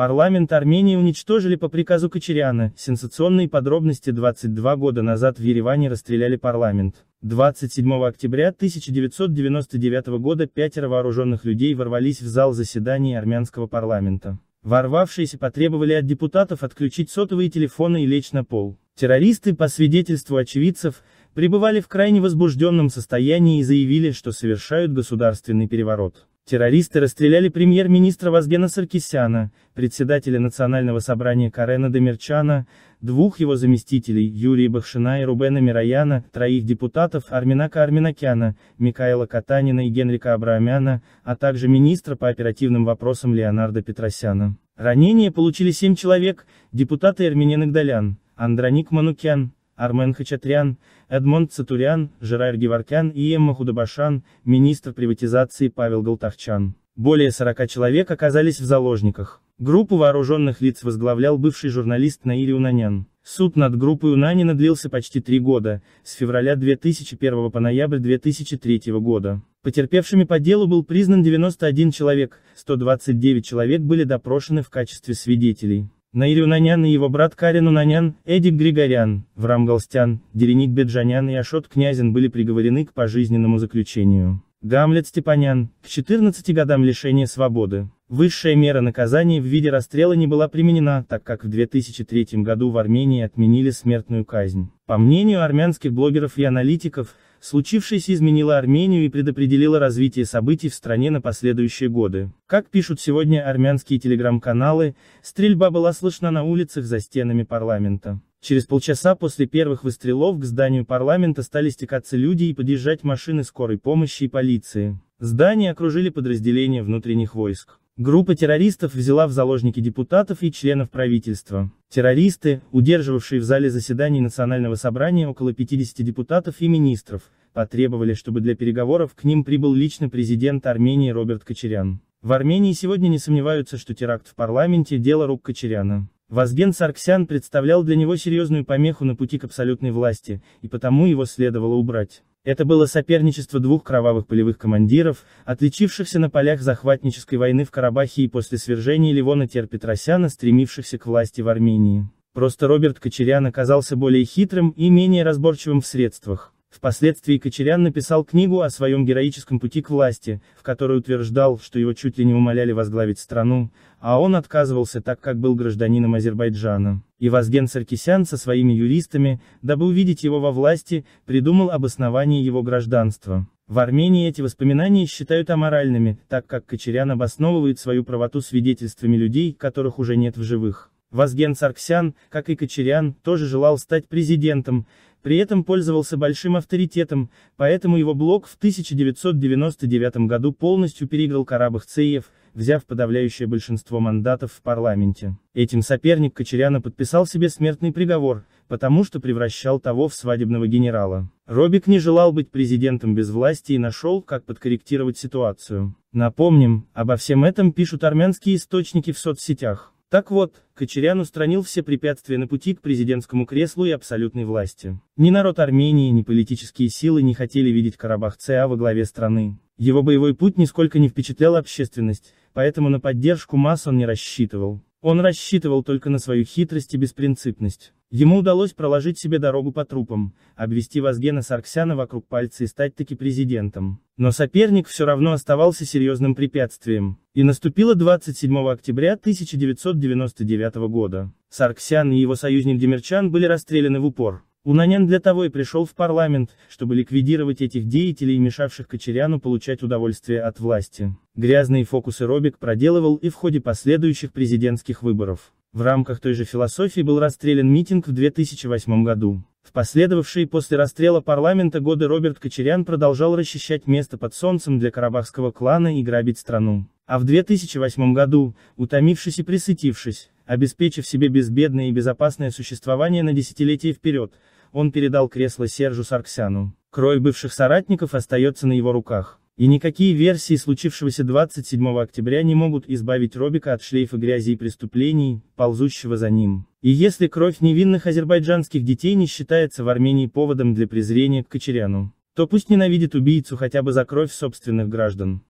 Парламент Армении уничтожили по приказу Кочеряна, сенсационные подробности 22 года назад в Ереване расстреляли парламент. 27 октября 1999 года пятеро вооруженных людей ворвались в зал заседаний армянского парламента. Ворвавшиеся потребовали от депутатов отключить сотовые телефоны и лечь на пол. Террористы, по свидетельству очевидцев, пребывали в крайне возбужденном состоянии и заявили, что совершают государственный переворот. Террористы расстреляли премьер-министра Вазгена Саркисяна, председателя Национального собрания Карена Демирчана, двух его заместителей, Юрия Бахшина и Рубена Мирояна, троих депутатов Арминака Арминакяна, Микаэла Катанина и Генрика Абрамяна, а также министра по оперативным вопросам Леонарда Петросяна. Ранения получили семь человек, депутаты Эрминен Игдалян, Андроник Манукян, Армен Хачатрян, Эдмонд Цатурян, Жерар Геворкян и Эмма Худобашан, министр приватизации Павел Голтахчан. Более 40 человек оказались в заложниках. Группу вооруженных лиц возглавлял бывший журналист Наири Унанян. Суд над группой Унанина длился почти три года, с февраля 2001 по ноябрь 2003 года. Потерпевшими по делу был признан 91 человек, 129 человек были допрошены в качестве свидетелей. Наиль Унанян и его брат Карин Нанян Эдик Григорян, Врам Галстян, Дереник Беджанян и Ашот Князин были приговорены к пожизненному заключению. Гамлет Степанян, к 14 годам лишения свободы. Высшая мера наказания в виде расстрела не была применена, так как в 2003 году в Армении отменили смертную казнь. По мнению армянских блогеров и аналитиков, Случившееся изменило Армению и предопределило развитие событий в стране на последующие годы. Как пишут сегодня армянские телеграм-каналы, стрельба была слышна на улицах за стенами парламента. Через полчаса после первых выстрелов к зданию парламента стали стекаться люди и подъезжать машины скорой помощи и полиции. Здание окружили подразделения внутренних войск. Группа террористов взяла в заложники депутатов и членов правительства. Террористы, удерживавшие в зале заседаний Национального собрания около 50 депутатов и министров, потребовали, чтобы для переговоров к ним прибыл лично президент Армении Роберт Кочерян. В Армении сегодня не сомневаются, что теракт в парламенте – дело рук Кочеряна. Вазген Сарксян представлял для него серьезную помеху на пути к абсолютной власти, и потому его следовало убрать. Это было соперничество двух кровавых полевых командиров, отличившихся на полях захватнической войны в Карабахе и после свержения Ливона Терпетросяна, стремившихся к власти в Армении. Просто Роберт Кочерян оказался более хитрым и менее разборчивым в средствах. Впоследствии Кочерян написал книгу о своем героическом пути к власти, в которой утверждал, что его чуть ли не умоляли возглавить страну, а он отказывался так как был гражданином Азербайджана. И Вазген Саркисян со своими юристами, дабы увидеть его во власти, придумал обоснование его гражданства. В Армении эти воспоминания считают аморальными, так как Кочерян обосновывает свою правоту свидетельствами людей, которых уже нет в живых. Вазген Сарксян, как и Кочерян, тоже желал стать президентом, при этом пользовался большим авторитетом, поэтому его блок в 1999 году полностью переиграл карабахцеев, взяв подавляющее большинство мандатов в парламенте. Этим соперник Кочеряна подписал себе смертный приговор, потому что превращал того в свадебного генерала. Робик не желал быть президентом без власти и нашел, как подкорректировать ситуацию. Напомним, обо всем этом пишут армянские источники в соцсетях. Так вот, Кочерян устранил все препятствия на пути к президентскому креслу и абсолютной власти. Ни народ Армении, ни политические силы не хотели видеть Карабах ЦА во главе страны. Его боевой путь нисколько не впечатлял общественность, поэтому на поддержку масс он не рассчитывал. Он рассчитывал только на свою хитрость и беспринципность. Ему удалось проложить себе дорогу по трупам, обвести Вазгена Сарксяна вокруг пальца и стать таки президентом. Но соперник все равно оставался серьезным препятствием. И наступило 27 октября 1999 года. Сарксян и его союзник Демирчан были расстреляны в упор. Унанян для того и пришел в парламент, чтобы ликвидировать этих деятелей, мешавших Кочеряну получать удовольствие от власти. Грязные фокусы Робик проделывал и в ходе последующих президентских выборов. В рамках той же философии был расстрелян митинг в 2008 году. В последовавшие после расстрела парламента годы Роберт Кочерян продолжал расчищать место под солнцем для карабахского клана и грабить страну. А в 2008 году, утомившись и присытившись, обеспечив себе безбедное и безопасное существование на десятилетия вперед, он передал кресло Сержу Сарксяну. Кровь бывших соратников остается на его руках. И никакие версии случившегося 27 октября не могут избавить Робика от шлейфа грязи и преступлений, ползущего за ним. И если кровь невинных азербайджанских детей не считается в Армении поводом для презрения к Кочеряну, то пусть ненавидит убийцу хотя бы за кровь собственных граждан.